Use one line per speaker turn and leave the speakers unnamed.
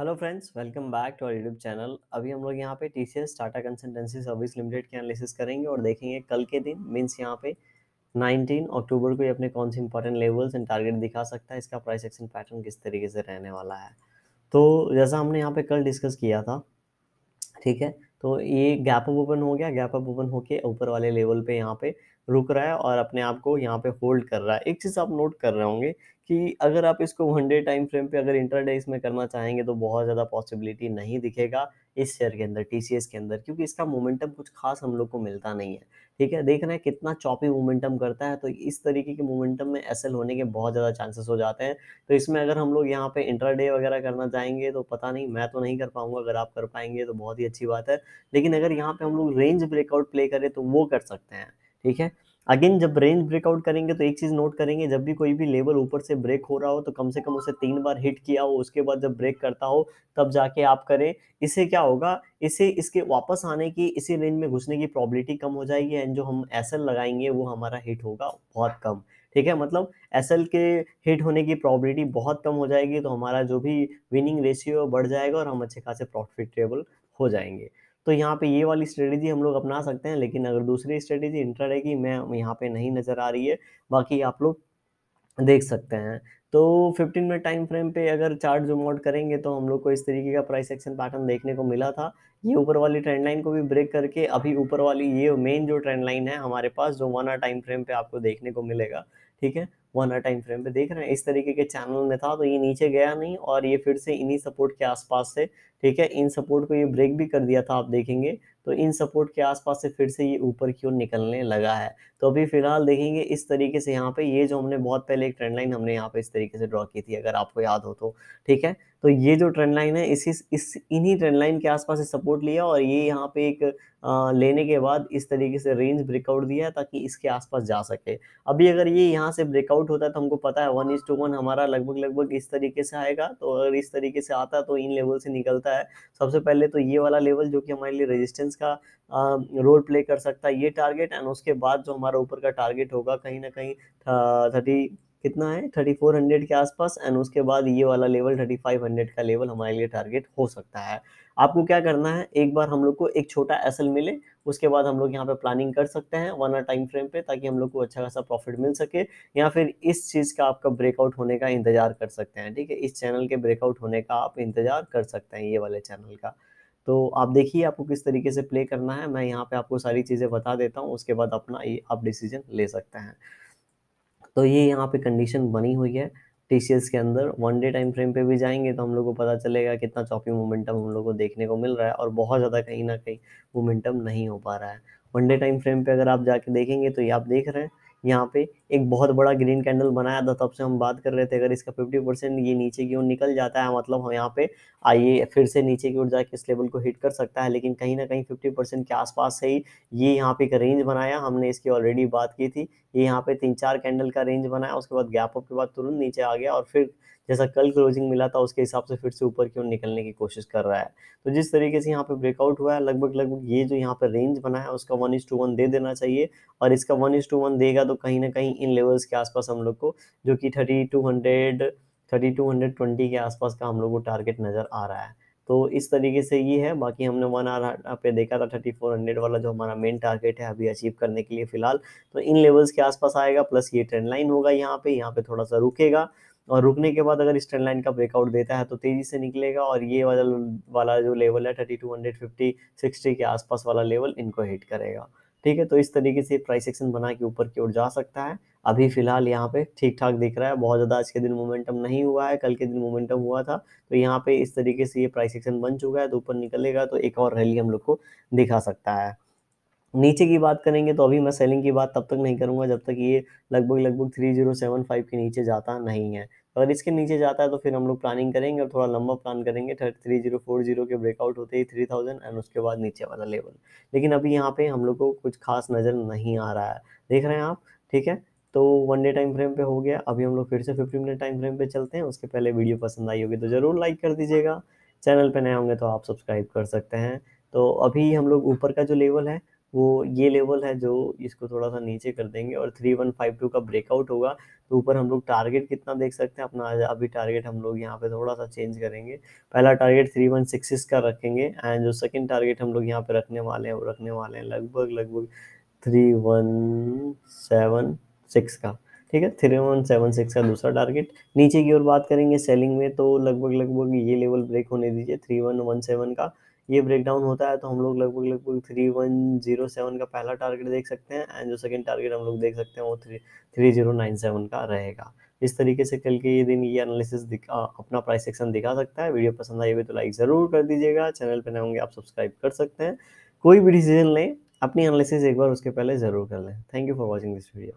hello friends welcome back to our YouTube channel अभी हम लोग यहाँ पे T C S Tata consultancy service limited के एनालिसिस करेंगे और देखेंगे कल के दिन मीन्स यहाँ पे 19 अक्टूबर को ये अपने कौन से इंपॉर्टेंट लेवल्स एंड टारगेट दिखा सकता है इसका प्राइस एक्शन पैटर्न किस तरीके से रहने वाला है तो जैसा हमने यहाँ पे कल डिस्कस किया था ठीक है तो ये गैप अप ओपन हो गया गैप अप ओपन होके ऊपर वाले लेवल पे यहाँ पे रुक रहा है और अपने आप को यहाँ पे होल्ड कर रहा है एक चीज़ आप नोट कर रहे होंगे कि अगर आप इसको वन डे टाइम फ्रेम पे अगर डे इसमें करना चाहेंगे तो बहुत ज़्यादा पॉसिबिलिटी नहीं दिखेगा इस शेयर के अंदर टी के अंदर क्योंकि इसका मोमेंटम कुछ खास हम लोग को मिलता नहीं है ठीक है देख रहे हैं कितना चॉपी मोमेंटम करता है तो इस तरीके के मोमेंटम में एस होने के बहुत ज़्यादा चांसेस हो जाते हैं तो इसमें अगर हम लोग यहाँ पे इंटर वगैरह करना चाहेंगे तो पता नहीं मैं तो नहीं कर पाऊंगा अगर आप कर पाएंगे तो बहुत ही अच्छी बात है लेकिन अगर यहाँ पे हम लोग रेंज ब्रेकआउट प्ले करें तो वो कर सकते हैं ठीक है अगेन जब रेंज ब्रेकआउट करेंगे तो एक चीज़ नोट करेंगे जब भी कोई भी लेवल ऊपर से ब्रेक हो रहा हो तो कम से कम उसे तीन बार हिट किया हो उसके बाद जब ब्रेक करता हो तब जाके आप करें इससे क्या होगा इसे इसके वापस आने की इसी रेंज में घुसने की प्रॉबिलिटी कम हो जाएगी एंड जो हम एस लगाएंगे वो हमारा हिट होगा बहुत कम ठीक है मतलब एस के हिट होने की प्रॉबिलिटी बहुत कम हो जाएगी तो हमारा जो भी विनिंग रेशियो बढ़ जाएगा और हम अच्छे खासे प्रॉफिटेबल हो जाएंगे तो यहाँ पे ये वाली स्ट्रेटेजी हम लोग अपना सकते हैं लेकिन अगर दूसरी स्ट्रेटेजी इंट्राडे की मैं यहाँ पे नहीं नज़र आ रही है बाकी आप लोग देख सकते हैं तो 15 मिनट टाइम फ्रेम पे अगर चार्ट जूम आउट करेंगे तो हम लोग को इस तरीके का प्राइस एक्शन पैटर्न देखने को मिला था ये ऊपर वाली ट्रेंड लाइन को भी ब्रेक करके अभी ऊपर वाली ये मेन जो ट्रेंड लाइन है हमारे पास जो वन आर टाइम फ्रेम पे आपको देखने को मिलेगा ठीक है वन आर टाइम फ्रेम पे देख रहे हैं इस तरीके के चैनल में था तो ये नीचे गया नहीं और ये फिर से इन्हीं सपोर्ट के आसपास से ठीक है इन सपोर्ट को ये ब्रेक भी कर दिया था आप देखेंगे तो इन सपोर्ट के आसपास से फिर से ये ऊपर की ओर निकलने लगा है तो अभी फिलहाल देखेंगे इस तरीके से यहाँ पे ये जो हमने बहुत पहले एक ट्रेंड लाइन हमने यहाँ पे इस तरीके से ड्रॉ की थी अगर आपको याद हो तो ठीक है तो ये जो ट्रेंड लाइन है इसी इस इन्हीं ट्रेंड लाइन के आसपास से सपोर्ट लिया और ये यहाँ पे एक आ, लेने के बाद इस तरीके से रेंज ब्रेकआउट दिया ताकि इसके आसपास जा सके अभी अगर ये यहाँ से ब्रेकआउट आउट होता है तो हमको पता है वन इज टू वन हमारा लगभग लगभग इस तरीके से आएगा तो अगर इस तरीके से आता तो इन लेवल से निकलता है सबसे पहले तो ये वाला लेवल जो कि हमारे लिए रेजिस्टेंस का रोल प्ले कर सकता है ये टारगेट एंड उसके बाद जो हमारा ऊपर का टारगेट होगा कहीं ना कहीं थर्टी कितना है 3400 के आसपास एंड उसके बाद ये वाला लेवल 3500 का लेवल हमारे लिए टारगेट हो सकता है आपको क्या करना है एक बार हम लोग को एक छोटा एसल मिले उसके बाद हम लोग यहाँ पे प्लानिंग कर सकते हैं वन आर टाइम फ्रेम पे ताकि हम लोग को अच्छा खासा प्रॉफिट मिल सके या फिर इस चीज़ का आपका ब्रेकआउट होने का इंतजार कर सकते हैं ठीक है इस चैनल के ब्रेकआउट होने का आप इंतजार कर सकते हैं ये वाले चैनल का तो आप देखिए आपको किस तरीके से प्ले करना है मैं यहाँ पे आपको सारी चीज़ें बता देता हूँ उसके बाद अपना ये आप डिसीजन ले सकते हैं तो ये यहाँ पे कंडीशन बनी हुई है टी के अंदर वन डे टाइम फ्रेम पे भी जाएंगे तो हम लोग को पता चलेगा कितना चौपी मोमेंटम हम लोग को देखने को मिल रहा है और बहुत ज़्यादा कहीं ना कहीं मोमेंटम नहीं हो पा रहा है वन डे टाइम फ्रेम पे अगर आप जाके देखेंगे तो ये आप देख रहे हैं यहाँ पे एक बहुत बड़ा ग्रीन कैंडल बनाया था तब से हम बात कर रहे थे अगर इसका 50 परसेंट ये नीचे की ओर निकल जाता है मतलब हम यहाँ पे आइए फिर से नीचे की ओर जाके इस लेवल को हिट कर सकता है लेकिन कहीं ना कहीं 50 परसेंट के आसपास से ही ये यहाँ पे एक रेंज बनाया हमने इसकी ऑलरेडी बात की थी ये यहाँ पे तीन चार कैंडल का रेंज बनाया उसके बाद गैप अप के बाद तुरंत नीचे आ गया और फिर जैसा कल क्लोजिंग मिला था उसके हिसाब से फिर से ऊपर की ओर निकलने की कोशिश कर रहा है तो जिस तरीके से यहाँ पे ब्रेकआउट हुआ है लगभग लगभग ये जो यहाँ पे रेंज बना है उसका वन इज टू वन दे देना चाहिए और इसका वन इज टू वन देगा तो कहीं ना कहीं इन लेवल्स के आसपास हम लोग को जो कि thirty two hundred thirty two hundred twenty के आसपास का हम लोग को टारगेट नज़र आ रहा है तो इस तरीके से ये है बाकी हमने वन आर पे देखा था थर्टी फोर हंड्रेड वाला जो हमारा मेन टारगेट है अभी अचीव करने के लिए फिलहाल तो इन लेवल्स के आसपास आएगा प्लस ये ट्रेंड लाइन होगा यहाँ पे यहाँ पे थोड़ा सा रुकेगा और रुकने के बाद अगर स्टैंड लाइन का ब्रेकआउट देता है तो तेज़ी से निकलेगा और ये वाला वाला जो लेवल है thirty two hundred fifty sixty के आसपास वाला लेवल इनको हिट करेगा ठीक है तो इस तरीके से प्राइस एक्शन बना के ऊपर की ओर जा सकता है अभी फिलहाल यहाँ पे ठीक ठाक दिख रहा है बहुत ज़्यादा आज के दिन मोमेंटम नहीं हुआ है कल के दिन मोमेंटम हुआ था तो यहाँ पे इस तरीके से ये प्राइस एक्शन बन चुका है तो ऊपर निकलेगा तो एक और रैली हम लोग को दिखा सकता है नीचे की बात करेंगे तो अभी मैं सेलिंग की बात तब तक नहीं करूंगा जब तक ये लगभग लगभग थ्री जीरो सेवन फाइव के नीचे जाता नहीं है अगर इसके नीचे जाता है तो फिर हम लोग प्लानिंग करेंगे और थोड़ा लंबा प्लान करेंगे थ्री जीरो फोर जीरो के ब्रेकआउट होते ही थ्री थाउजेंड एंड उसके बाद नीचे वाला लेवल लेकिन अभी यहाँ पे हम लोग को कुछ खास नज़र नहीं आ रहा है देख रहे हैं आप ठीक है तो वन डे टाइम फ्रेम पे हो गया अभी हम लोग फिर से फिफ्टी मिनट टाइम फ्रेम पे चलते हैं उसके पहले वीडियो पसंद आई होगी तो ज़रूर लाइक कर दीजिएगा चैनल पर नए होंगे तो आप सब्सक्राइब कर सकते हैं तो अभी हम लोग ऊपर का जो लेवल है वो ये लेवल है जो इसको थोड़ा सा नीचे कर देंगे और थ्री वन फाइव टू का ब्रेकआउट होगा तो ऊपर हम लोग टारगेट कितना देख सकते हैं अपना अभी टारगेट हम लोग यहाँ पे थोड़ा सा चेंज करेंगे पहला टारगेट थ्री वन सिक्स का रखेंगे एंड जो सेकंड टारगेट हम लोग यहाँ पे रखने वाले हैं वो रखने वाले हैं लगभग लगभग थ्री वन सेवन सिक्स का ठीक है थ्री वन सेवन सिक्स का दूसरा टारगेट नीचे की ओर बात करेंगे सेलिंग में तो लगभग लगभग ये लेवल ब्रेक होने दीजिए थ्री वन वन सेवन का ये ब्रेकडाउन होता है तो हम लोग लगभग लगभग थ्री वन जीरो सेवन का पहला टारगेट देख सकते हैं एंड जो सेकंड टारगेट हम लोग देख सकते हैं वो three three zero nine seven का रहेगा इस तरीके से कल के ये दिन ये एनालिसिस अपना प्राइस सेक्शन दिखा सकता है वीडियो पसंद आई हुई तो लाइक ज़रूर कर दीजिएगा चैनल पर नए होंगे आप सब्सक्राइब कर सकते हैं कोई भी डिसीजन लें अपनी एनालिसिस एक बार उसके पहले ज़रूर कर लें thank you for watching this video